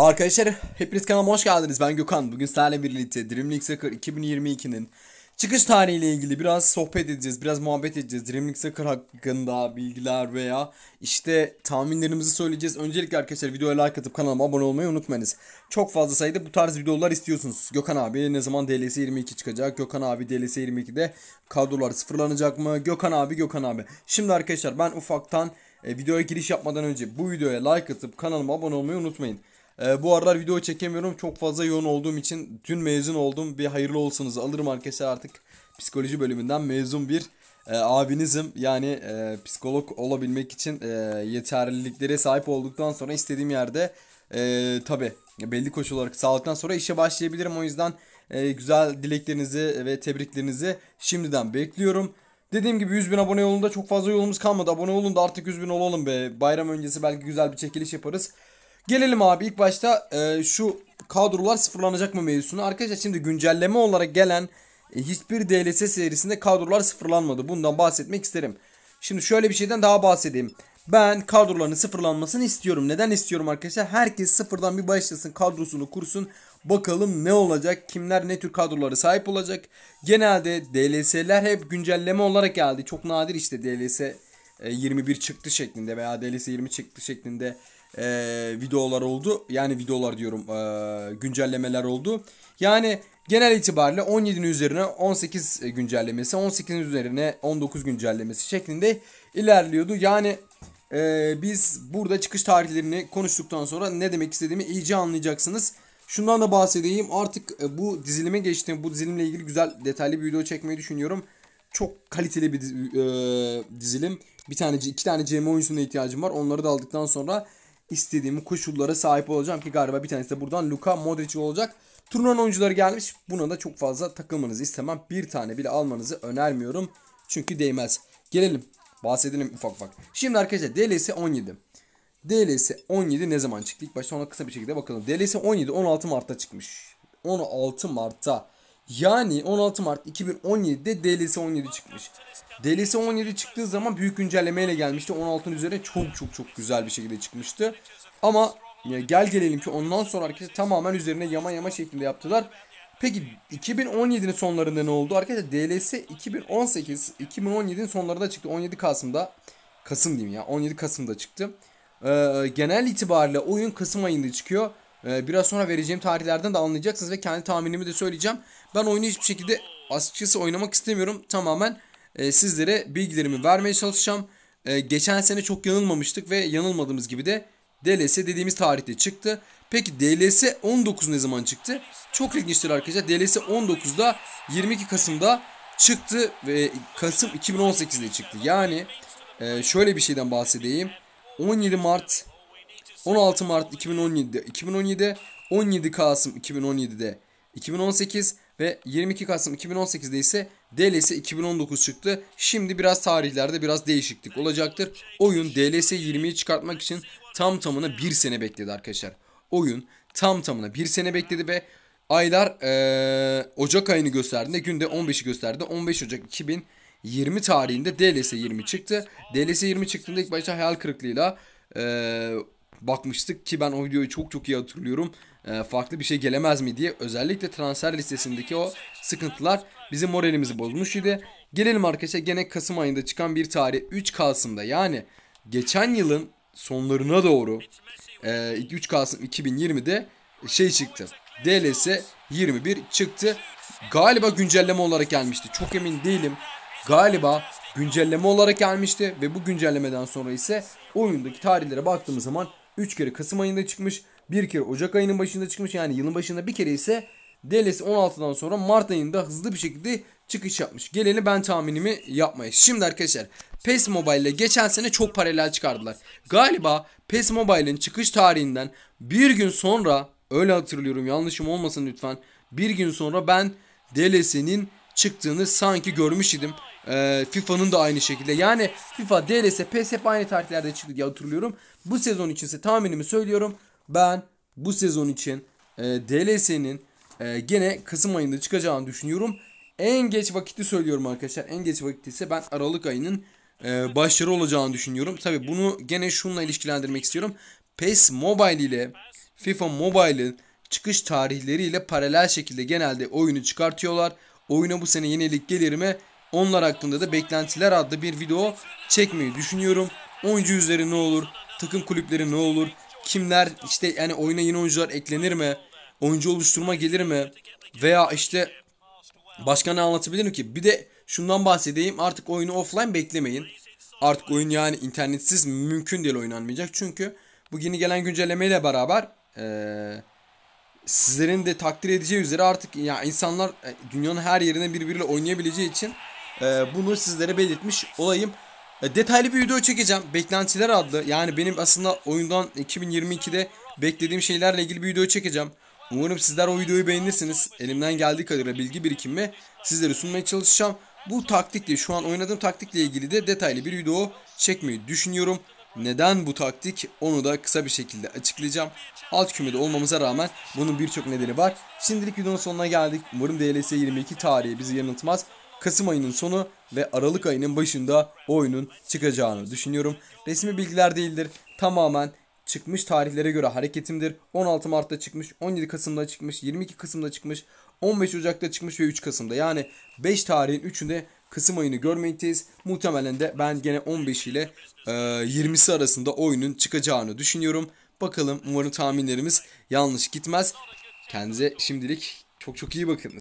Arkadaşlar hepiniz kanalıma hoş geldiniz. Ben Gökhan. Bugün sizlerle birlikte Dream League Soccer 2022'nin çıkış tarihiyle ilgili biraz sohbet edeceğiz, biraz muhabbet edeceğiz. Dream League Soccer hakkında bilgiler veya işte tahminlerimizi söyleyeceğiz. Öncelikle arkadaşlar videoya like atıp kanalıma abone olmayı unutmayınız. Çok fazla sayıda bu tarz videolar istiyorsunuz. Gökhan abi ne zaman DLS 22 çıkacak? Gökhan abi DLS 22'de kadrolar sıfırlanacak mı? Gökhan abi Gökhan abi. Şimdi arkadaşlar ben ufaktan e, videoya giriş yapmadan önce bu videoya like atıp kanalıma abone olmayı unutmayın. Ee, bu aralar video çekemiyorum. Çok fazla yoğun olduğum için dün mezun oldum. Bir hayırlı olsunuz alırım arkadaşlar artık psikoloji bölümünden mezun bir e, abinizim. Yani e, psikolog olabilmek için e, yeterliliklere sahip olduktan sonra istediğim yerde e, tabi belli koşullar sağlıktan sonra işe başlayabilirim. O yüzden e, güzel dileklerinizi ve tebriklerinizi şimdiden bekliyorum. Dediğim gibi 100 bin abone yolunda çok fazla yolumuz kalmadı. Abone olun da artık 100 bin olalım be. Bayram öncesi belki güzel bir çekiliş yaparız. Gelelim abi ilk başta e, şu kadrolar sıfırlanacak mı mevzusuna. Arkadaşlar şimdi güncelleme olarak gelen e, hiçbir DLC serisinde kadrolar sıfırlanmadı. Bundan bahsetmek isterim. Şimdi şöyle bir şeyden daha bahsedeyim. Ben kadroların sıfırlanmasını istiyorum. Neden istiyorum arkadaşlar? Herkes sıfırdan bir başlasın kadrosunu kursun. Bakalım ne olacak? Kimler ne tür kadroları sahip olacak? Genelde DLS'ler hep güncelleme olarak geldi. Çok nadir işte DLC 21 e, çıktı şeklinde veya DLC 20 çıktı şeklinde e, videolar oldu. Yani videolar diyorum e, güncellemeler oldu. Yani genel itibariyle 17'nin üzerine 18 güncellemesi, 18'in üzerine 19 güncellemesi şeklinde ilerliyordu. Yani e, biz burada çıkış tarihlerini konuştuktan sonra ne demek istediğimi iyice anlayacaksınız. Şundan da bahsedeyim. Artık e, bu dizilime geçtim. Bu dizilimle ilgili güzel detaylı bir video çekmeyi düşünüyorum. Çok kaliteli bir e, dizilim. Bir tane iki tane CM oyuncusuna ihtiyacım var. Onları da aldıktan sonra istediğim koşullara sahip olacağım ki galiba bir tanesi de buradan Luka Modric olacak. Turnuvanın oyuncuları gelmiş. Buna da çok fazla takılmanızı istemem. Bir tane bile almanızı önermiyorum. Çünkü değmez. Gelelim. Bahsedelim ufak ufak. Şimdi arkadaşlar DLS 17. DLS 17 ne zaman çıktı? İlk başta ona kısa bir şekilde bakalım. DLS 17 16 Mart'ta çıkmış. 16 Mart'ta yani 16 Mart 2017'de DLC 17 çıkmış. DLC 17 çıktığı zaman büyük güncellemeyle gelmişti. 16'nın üzerine çok çok çok güzel bir şekilde çıkmıştı. Ama gel gelelim ki ondan sonra arkadaşlar tamamen üzerine yama yama şeklinde yaptılar. Peki 2017'nin sonlarında ne oldu? Arkadaşlar DLC 2018, 2017'nin sonlarında çıktı. 17 Kasım'da, Kasım diyeyim ya 17 Kasım'da çıktı. Ee, genel itibariyle oyun Kasım ayında çıkıyor. Ee, biraz sonra vereceğim tarihlerden de anlayacaksınız ve kendi tahminimi de söyleyeceğim. Ben oyunu hiçbir şekilde açıkçası oynamak istemiyorum. Tamamen e, sizlere bilgilerimi vermeye çalışacağım. E, geçen sene çok yanılmamıştık ve yanılmadığımız gibi de DLS dediğimiz tarihte çıktı. Peki DLS 19 ne zaman çıktı? Çok ilginçtir arkadaşlar. DLS 19'da 22 Kasım'da çıktı ve Kasım 2018'de çıktı. Yani e, şöyle bir şeyden bahsedeyim. 17 Mart 16 Mart 2017'de 2017, 17 Kasım 2017'de 2018 ve 22 Kasım 2018'de ise DLS 2019 çıktı. Şimdi biraz tarihlerde biraz değişiklik olacaktır. Oyun DLS 20'yi çıkartmak için tam tamına bir sene bekledi arkadaşlar. Oyun tam tamına bir sene bekledi ve aylar ee, Ocak ayını gösterdiğinde günde 15'i gösterdi. 15 Ocak 2020 tarihinde DLS 20 çıktı. DLS 20 çıktığında ilk başta hayal kırıklığıyla ee, bakmıştık ki ben o videoyu çok çok iyi hatırlıyorum. E, farklı bir şey gelemez mi diye özellikle transfer listesindeki o sıkıntılar bizim moralimizi bozmuş idi. Gelelim arkadaşlar gene Kasım ayında çıkan bir tarih 3 Kasım'da yani geçen yılın sonlarına doğru e, 3 Kasım 2020'de şey çıktı. DLS 21 çıktı. Galiba güncelleme olarak gelmişti. Çok emin değilim. Galiba güncelleme olarak gelmişti ve bu güncellemeden sonra ise oyundaki tarihlere baktığımız zaman 3 kere Kasım ayında çıkmış. Bir kere Ocak ayının başında çıkmış. Yani yılın başında bir kere ise DLS 16'dan sonra Mart ayında hızlı bir şekilde çıkış yapmış. Geleni ben tahminimi yapmayız. Şimdi arkadaşlar PES Mobile ile geçen sene çok paralel çıkardılar. Galiba PES Mobile'in çıkış tarihinden bir gün sonra öyle hatırlıyorum yanlışım olmasın lütfen. Bir gün sonra ben DLS'nin çıktığını sanki görmüş idim. Ee, FIFA'nın da aynı şekilde. Yani FIFA, DLS, PES hep aynı tarihlerde çıktı diye hatırlıyorum. Bu sezon için ise tahminimi söylüyorum. Ben bu sezon için e, DLS'nin e, gene Kasım ayında çıkacağını düşünüyorum. En geç vakiti söylüyorum arkadaşlar. En geç vakti ise ben Aralık ayının e, başarı olacağını düşünüyorum. Tabi bunu gene şunla ilişkilendirmek istiyorum. PES Mobile ile FIFA Mobile'ın çıkış tarihleriyle paralel şekilde genelde oyunu çıkartıyorlar. Oyuna bu sene yenilik gelir mi? Onlar hakkında da beklentiler adlı bir video çekmeyi düşünüyorum. Oyuncu yüzleri ne olur? Takım kulüpleri ne olur? Kimler işte yani oyuna yeni oyuncular eklenir mi? Oyuncu oluşturma gelir mi? Veya işte başka ne anlatabilirim ki? Bir de şundan bahsedeyim artık oyunu offline beklemeyin. Artık oyun yani internetsiz mümkün değil oynanmayacak. Çünkü bu yeni gelen güncellemeyle beraber ee, sizlerin de takdir edeceği üzere artık ya yani insanlar e, dünyanın her yerine birbiriyle oynayabileceği için e, bunu sizlere belirtmiş olayım. E, detaylı bir video çekeceğim. Beklentiler adlı. Yani benim aslında oyundan 2022'de beklediğim şeylerle ilgili bir video çekeceğim. Umarım sizler o videoyu beğenirsiniz. Elimden geldiği kadarıyla bilgi birikimi sizlere sunmaya çalışacağım. Bu taktikle şu an oynadığım taktikle ilgili de detaylı bir video çekmeyi düşünüyorum. Neden bu taktik onu da kısa bir şekilde açıklayacağım. Alt kümede olmamıza rağmen bunun birçok nedeni var. Şimdilik videonun sonuna geldik. Umarım DLS 22 tarihi bizi yanıltmaz. Kasım ayının sonu ve Aralık ayının başında oyunun çıkacağını düşünüyorum. Resmi bilgiler değildir. Tamamen çıkmış tarihlere göre hareketimdir. 16 Mart'ta çıkmış, 17 Kasım'da çıkmış, 22 Kasım'da çıkmış, 15 Ocak'ta çıkmış ve 3 Kasım'da. Yani 5 tarihin 3'ünde Kasım ayını görmekteyiz. Muhtemelen de ben gene 15 ile e, 20'si arasında oyunun çıkacağını düşünüyorum. Bakalım umarım tahminlerimiz yanlış gitmez. Kendinize şimdilik çok çok iyi bakın.